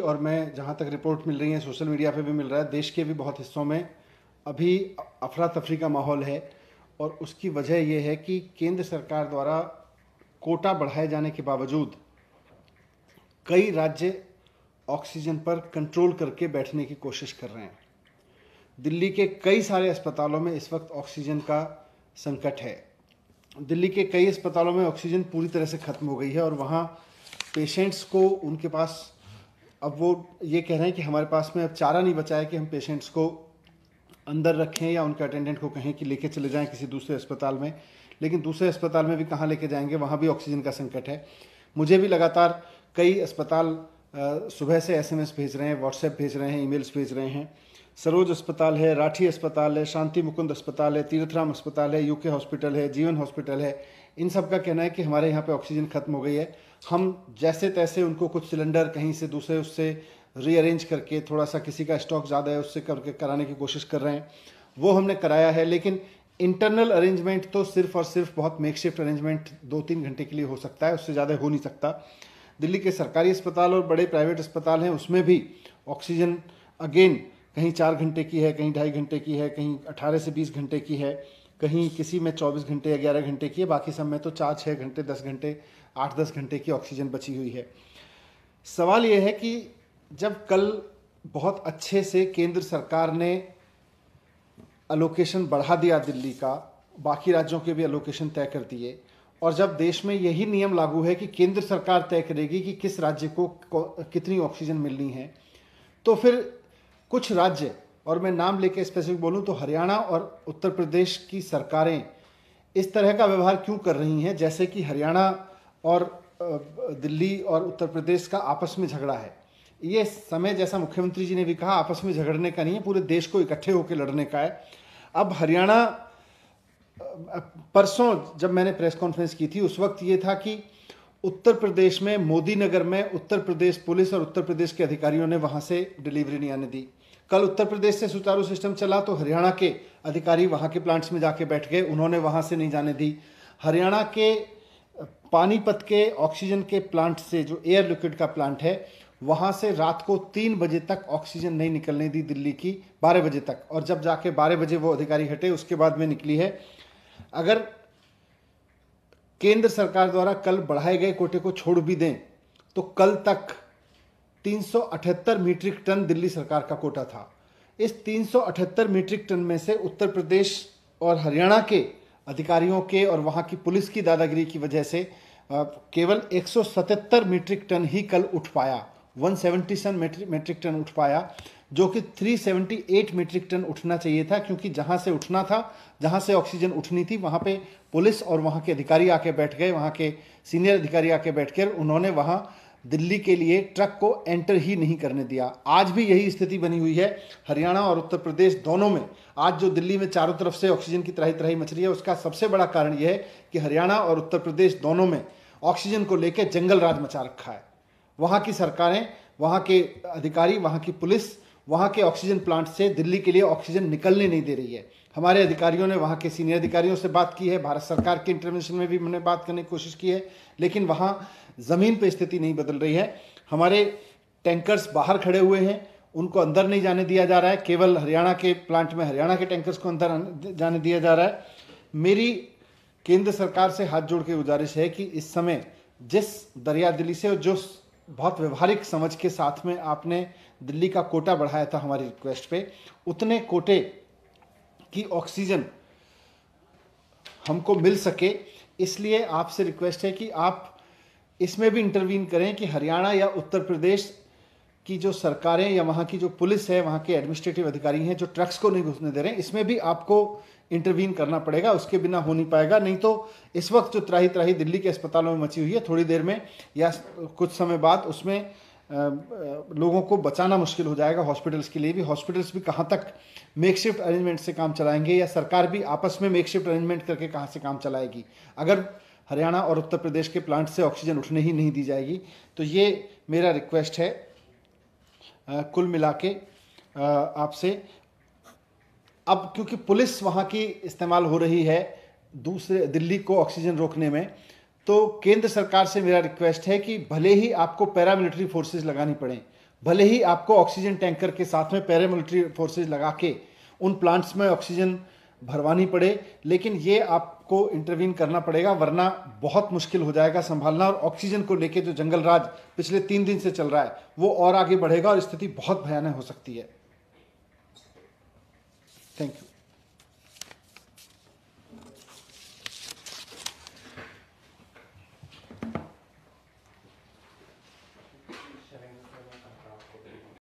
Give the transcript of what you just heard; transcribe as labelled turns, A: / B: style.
A: और मैं जहाँ तक रिपोर्ट मिल रही है सोशल मीडिया पे भी मिल रहा है देश के भी बहुत हिस्सों में अभी अफरा तफरी का माहौल है और उसकी वजह यह है कि केंद्र सरकार द्वारा कोटा बढ़ाए जाने के बावजूद कई राज्य ऑक्सीजन पर कंट्रोल करके बैठने की कोशिश कर रहे हैं दिल्ली के कई सारे अस्पतालों में इस वक्त ऑक्सीजन का संकट है दिल्ली के कई अस्पतालों में ऑक्सीजन पूरी तरह से ख़त्म हो गई है और वहाँ पेशेंट्स को उनके पास अब वो ये कह रहे हैं कि हमारे पास में अब चारा नहीं बचा है कि हम पेशेंट्स को अंदर रखें या उनके अटेंडेंट को कहें कि लेके चले जाएं किसी दूसरे अस्पताल में लेकिन दूसरे अस्पताल में भी कहाँ लेके जाएंगे वहाँ भी ऑक्सीजन का संकट है मुझे भी लगातार कई अस्पताल सुबह से एसएमएस भेज रहे हैं व्हाट्सएप भेज रहे हैं ईमेल्स भेज रहे हैं सरोज अस्पताल है राठी अस्पताल है शांति मुकुंद अस्पताल है तीर्थराम अस्पताल है यूके हॉस्पिटल है जीवन हॉस्पिटल है इन सब का कहना है कि हमारे यहाँ पे ऑक्सीजन खत्म हो गई है हम जैसे तैसे उनको कुछ सिलेंडर कहीं से दूसरे उससे रीअरेंज करके थोड़ा सा किसी का स्टॉक ज़्यादा है उससे करके कराने की कोशिश कर रहे हैं वो हमने कराया है लेकिन इंटरनल अरेंजमेंट तो सिर्फ और सिर्फ बहुत मेकशिफ्ट अरेंजमेंट दो तीन घंटे के लिए हो सकता है उससे ज़्यादा हो नहीं सकता दिल्ली के सरकारी अस्पताल और बड़े प्राइवेट अस्पताल हैं उसमें भी ऑक्सीजन अगेन कहीं चार घंटे की है कहीं ढाई घंटे की है कहीं अठारह से बीस घंटे की है कहीं किसी में 24 घंटे या ग्यारह घंटे की है बाकी सब में तो चार छः घंटे दस घंटे आठ दस घंटे की ऑक्सीजन बची हुई है सवाल यह है कि जब कल बहुत अच्छे से केंद्र सरकार ने अलोकेशन बढ़ा दिया दिल्ली का बाकी राज्यों के भी अलोकेशन तय कर दिए और जब देश में यही नियम लागू है कि केंद्र सरकार तय करेगी कि किस राज्य को कितनी ऑक्सीजन मिलनी है तो फिर कुछ राज्य और मैं नाम लेके स्पेसिफिक बोलूँ तो हरियाणा और उत्तर प्रदेश की सरकारें इस तरह का व्यवहार क्यों कर रही हैं जैसे कि हरियाणा और दिल्ली और उत्तर प्रदेश का आपस में झगड़ा है ये समय जैसा मुख्यमंत्री जी ने भी कहा आपस में झगड़ने का नहीं है पूरे देश को इकट्ठे होकर लड़ने का है अब हरियाणा परसों जब मैंने प्रेस कॉन्फ्रेंस की थी उस वक्त ये था कि उत्तर प्रदेश में मोदी नगर में उत्तर प्रदेश पुलिस और उत्तर प्रदेश के अधिकारियों ने वहाँ से डिलीवरी नहीं आने दी कल उत्तर प्रदेश से सुचारू सिस्टम चला तो हरियाणा के अधिकारी वहाँ के प्लांट्स में जाके बैठ गए उन्होंने वहाँ से नहीं जाने दी हरियाणा के पानीपत के ऑक्सीजन के प्लांट से जो एयर लिक्विड का प्लांट है वहाँ से रात को तीन बजे तक ऑक्सीजन नहीं निकलने दी दिल्ली की बारह बजे तक और जब जाके बारह बजे वो अधिकारी हटे उसके बाद में निकली है अगर केंद्र सरकार द्वारा कल बढ़ाए गए कोटे को छोड़ भी दें तो कल तक 378 मीट्रिक टन दिल्ली सरकार का कोटा था इस 378 मीट्रिक टन में से उत्तर प्रदेश और हरियाणा के अधिकारियों के और वहाँ की पुलिस की दादागिरी की वजह से केवल 177 मीट्रिक टन ही कल उठ पाया 177 मीट्रिक टन उठ पाया जो कि 378 मीट्रिक टन उठना चाहिए था क्योंकि जहाँ से उठना था जहाँ से ऑक्सीजन उठनी थी वहाँ पे पुलिस और वहाँ के अधिकारी आके बैठ गए वहाँ के सीनियर अधिकारी आके बैठ कर उन्होंने वहाँ दिल्ली के लिए ट्रक को एंटर ही नहीं करने दिया आज भी यही स्थिति बनी हुई है हरियाणा और उत्तर प्रदेश दोनों में आज जो दिल्ली में चारों तरफ से ऑक्सीजन की तरह तराई मच रही है उसका सबसे बड़ा कारण यह है कि हरियाणा और उत्तर प्रदेश दोनों में ऑक्सीजन को लेकर जंगल राज मचा रखा है वहाँ की सरकारें वहाँ के अधिकारी वहाँ की पुलिस वहाँ के ऑक्सीजन प्लांट से दिल्ली के लिए ऑक्सीजन निकलने नहीं दे रही है हमारे अधिकारियों ने वहाँ के सीनियर अधिकारियों से बात की है भारत सरकार के इंटरवेंशन में भी हमने बात करने की कोशिश की है लेकिन वहाँ ज़मीन पर स्थिति नहीं बदल रही है हमारे टैंकर्स बाहर खड़े हुए हैं उनको अंदर नहीं जाने दिया जा रहा है केवल हरियाणा के प्लांट में हरियाणा के टैंकर्स को अंदर जाने दिया जा रहा है मेरी केंद्र सरकार से हाथ जोड़ के गुजारिश है कि इस समय जिस दरिया दिल्ली से और जो बहुत व्यवहारिक समझ के साथ में आपने दिल्ली का कोटा बढ़ाया था हमारी रिक्वेस्ट पे उतने कोटे कि ऑक्सीजन हमको मिल सके इसलिए आपसे रिक्वेस्ट है कि आप इसमें भी इंटरवीन करें कि हरियाणा या उत्तर प्रदेश की जो सरकारें या वहाँ की जो पुलिस है वहाँ के एडमिनिस्ट्रेटिव अधिकारी हैं जो ट्रक्स को नहीं घुसने दे रहे हैं इसमें भी आपको इंटरवीन करना पड़ेगा उसके बिना हो नहीं पाएगा नहीं तो इस वक्त जो त्राही त्राही दिल्ली के अस्पतालों में मची हुई है थोड़ी देर में या कुछ समय बाद उसमें लोगों को बचाना मुश्किल हो जाएगा हॉस्पिटल्स के लिए भी हॉस्पिटल्स भी कहाँ तक मेक शिफ्ट अरेंजमेंट से काम चलाएंगे या सरकार भी आपस में मेक शिफ्ट अरेंजमेंट करके कहाँ से काम चलाएगी अगर हरियाणा और उत्तर प्रदेश के प्लांट से ऑक्सीजन उठने ही नहीं दी जाएगी तो ये मेरा रिक्वेस्ट है कुल मिला के आपसे अब क्योंकि पुलिस वहाँ की इस्तेमाल हो रही है दूसरे दिल्ली को ऑक्सीजन रोकने में तो केंद्र सरकार से मेरा रिक्वेस्ट है कि भले ही आपको पैरामिलिट्री फोर्सेज लगानी पड़े भले ही आपको ऑक्सीजन टैंकर के साथ में पैरामिलिट्री फोर्सेज लगा के उन प्लांट्स में ऑक्सीजन भरवानी पड़े लेकिन ये आपको इंटरवीन करना पड़ेगा वरना बहुत मुश्किल हो जाएगा संभालना और ऑक्सीजन को लेके जो जंगल राज पिछले तीन दिन से चल रहा है वो और आगे बढ़ेगा और स्थिति बहुत भयानक हो सकती है थैंक यू